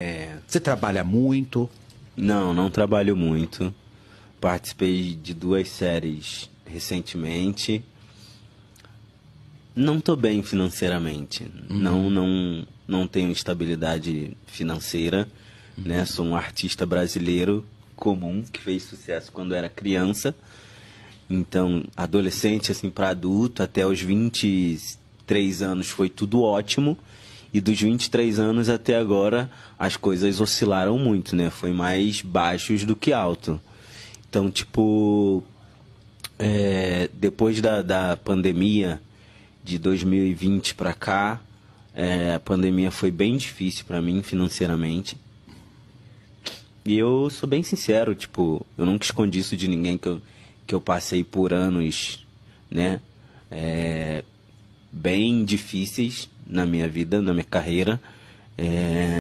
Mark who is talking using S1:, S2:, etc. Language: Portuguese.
S1: É, você trabalha muito? Não, não trabalho muito. Participei de duas séries recentemente. Não estou bem financeiramente. Uhum. Não, não, não tenho estabilidade financeira. Uhum. Né? Sou um artista brasileiro comum que fez sucesso quando era criança. Então, adolescente assim para adulto, até os 23 anos foi tudo ótimo. E dos 23 anos até agora, as coisas oscilaram muito, né? Foi mais baixos do que alto. Então, tipo, é, depois da, da pandemia de 2020 para cá, é, a pandemia foi bem difícil para mim financeiramente. E eu sou bem sincero, tipo, eu nunca escondi isso de ninguém que eu, que eu passei por anos, né? É, bem difíceis na minha vida, na minha carreira. É...